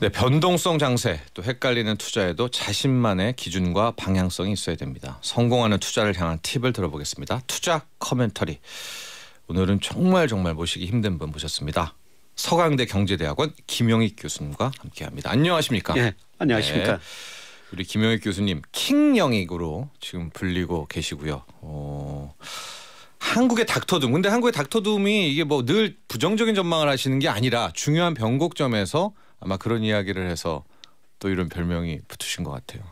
네, 변동성 장세 또 헷갈리는 투자에도 자신만의 기준과 방향성이 있어야 됩니다. 성공하는 투자를 향한 팁을 들어보겠습니다. 투자 커멘터리. 오늘은 정말 정말 모시기 힘든 분 모셨습니다. 서강대 경제대학원 김영익 교수님과 함께합니다. 안녕하십니까? 예, 안녕하십니까? 네, 우리 김영익 교수님 킹영익으로 지금 불리고 계시고요. 어... 한국의 닥터둠. 근데 한국의 닥터둠이 이게 뭐 늘 부정적인 전망을 하시는 게 아니라 중요한 변곡점에서 아마 그런 이야기를 해서 또 이런 별명이 붙으신 것 같아요.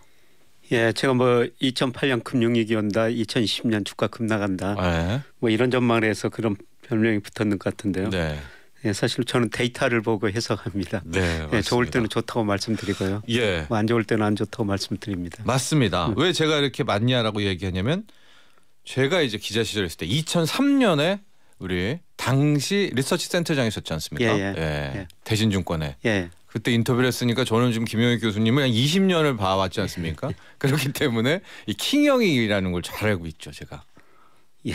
예, 제가 뭐 2008년 금융위기 온다, 2010년 주가 급락한다, 네. 뭐 이런 전망을 해서 그런 별명이 붙었는 것 같은데요. 네. 예, 사실 저는 데이터를 보고 해석합니다. 네, 예, 좋을 때는 좋다고 말씀드리고요. 예. 뭐안 좋을 때는 안 좋다고 말씀드립니다. 맞습니다. 음. 왜 제가 이렇게 맞냐라고 얘기하냐면 제가 이제 기자 시절했을 때 2003년에 우리 당시 리서치 센터장 이셨지 않습니까? 예, 예. 예. 예. 대신증권에. 예. 그때 인터뷰를 했으니까 저는 지금 김영희 교수님을 한 20년을 봐왔지 않습니까? 예. 그렇기 때문에 이 킹영이라는 걸 잘 알고 있죠, 제가. 예.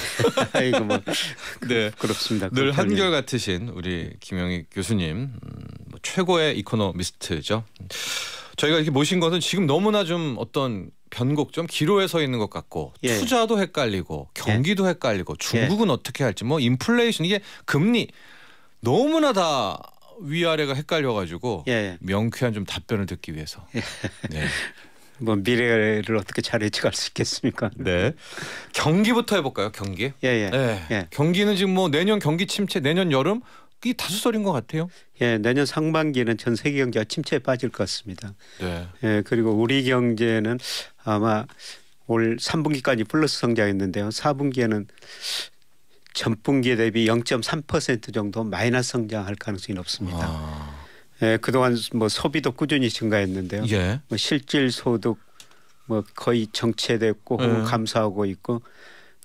이거 뭐 네. 그렇습니다. 늘 한결 같으신 우리 김영희 교수님 음, 뭐 최고의 이코노미스트죠. 저희가 이렇게 모신 것은 지금 너무나 좀 어떤 변곡 점 기로에 서 있는 것 같고 예. 투자도 헷갈리고 경기도 예. 헷갈리고 중국은 예. 어떻게 할지 뭐 인플레이션 이게 금리 너무나 다 위아래가 헷갈려가지고 예. 명쾌한 좀 답변을 듣기 위해서. 예. 네. 뭐 미래를 어떻게 잘 예측할 수 있겠습니까? 네. 경기부터 해볼까요? 경기. 예, 예. 네. 예. 경기는 지금 뭐 내년 경기 침체, 내년 여름 그게 다수설인 것 같아요. 예, 내년 상반기는 전 세계 경제가 침체에 빠질 것 같습니다. 네. 예, 그리고 우리 경제는 아마 올 3분기까지 플러스 성장했는데요. 4분기에는 전분기 대비 0.3% 정도 마이너스 성장할 가능성이 높습니다. 아. 예, 그동안 뭐 소비도 꾸준히 증가했는데요. 예. 뭐 실질 소득 뭐 거의 정체됐고 예. 감소하고 있고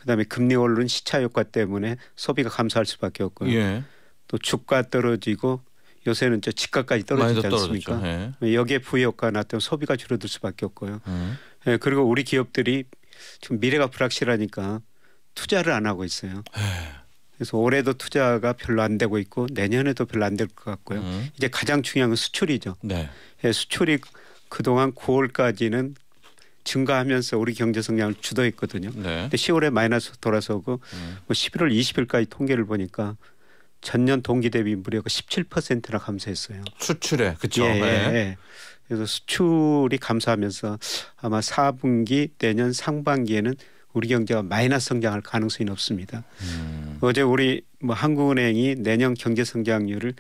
그다음에 금리 오른 시차 효과 때문에 소비가 감소할 수밖에 없고요. 예. 또 주가 떨어지고 요새는 저 집값까지 떨어지지 않습니까? 네. 여기에 부여효과 나때면 소비가 줄어들 수밖에 없고요. 음. 예. 네, 그리고 우리 기업들이 지금 미래가 불확실하니까 투자를 안 하고 있어요. 에 예. 그래서 올해도 투자가 별로 안 되고 있고 내년에도 별로 안 될 것 같고요. 음. 이제 가장 중요한 건 수출이죠. 네. 예, 수출이 그동안 9월까지는 증가하면서 우리 경제 성장을 주도했거든요. 네. 근데 10월에 마이너스 돌아서고 음. 뭐 11월 20일까지 통계를 보니까 전년 동기 대비 무려 17%나 그 감소했어요. 수출에 그렇죠. 예, 네. 예. 그래서 수출이 감소하면서 아마 4분기 내년 상반기에는 우리 경제가 마이너스 성장할 가능성이 높습니다. 음. 어제 우리 뭐 한국은행이 내년 경제 성장률을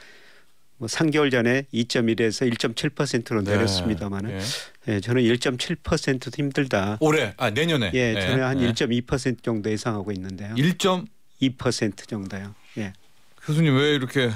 뭐 3개월 전에 2.1에서 1.7%로 내렸습니다만은 예. 예, 저는 1.7%도 힘들다. 올해 아 내년에 예, 저는 한 1.2% 정도 예상하고 있는데요. 1.2% 정도요. 예. 교수님 왜 이렇게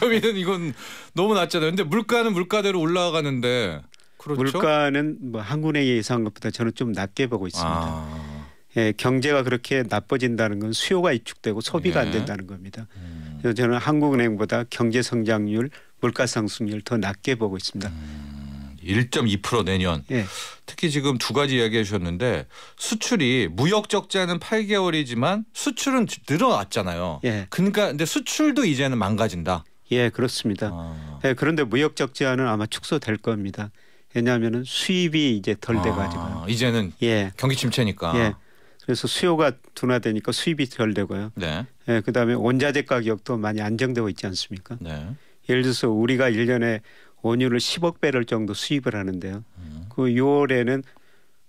저점는 네, 이건 너무 낮잖아요. 근데 물가는 물가대로 올라가는데 그렇죠? 물가는 뭐 한국은행이 예상한 것보다 저는 좀 낮게 보고 있습니다. 아. 예, 경제가 그렇게 나빠진다는 건 수요가 위축되고 소비가 예. 안 네. 된다는 겁니다. 음. 그래서 저는 한국은행보다 경제 성장률, 물가 상승률 더 낮게 보고 있습니다. 음, 1.2% 내년. 예. 특히 지금 두 가지 이야기하셨는데 수출이 무역 적자는 8개월이지만 수출은 늘어났잖아요. 예. 그러니까 근데 수출도 이제는 망가진다. 예, 그렇습니다. 아. 예, 그런데 무역 적자는 아마 축소될 겁니다. 왜냐하면 수입이 이제 덜 돼가지고 아, 이제는 예. 경기 침체니까. 예. 그래서 수요가 둔화되니까 수입이 덜 되고요. 네. 예, 그다음에 원자재 가격도 많이 안정되고 있지 않습니까? 네. 예를 들어서 우리가 일년에 원유를 10억 배럴 정도 수입을 하는데요. 음. 그 6월에는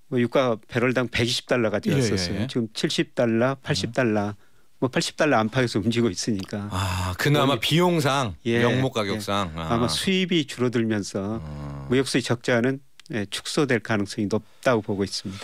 뭐 유가 배럴당 120달러가 예, 예, 되었었어요. 예, 예. 지금 70달러, 80달러, 뭐 80달러 안팎에서 움직이고 있으니까. 아, 그나마 뭐 비용상, 예, 명목 예. 가격상 아. 마 수입이 줄어들면서 아. 어. 무역수지 적자는 축소될 가능성이 높다고 보고 있습니다.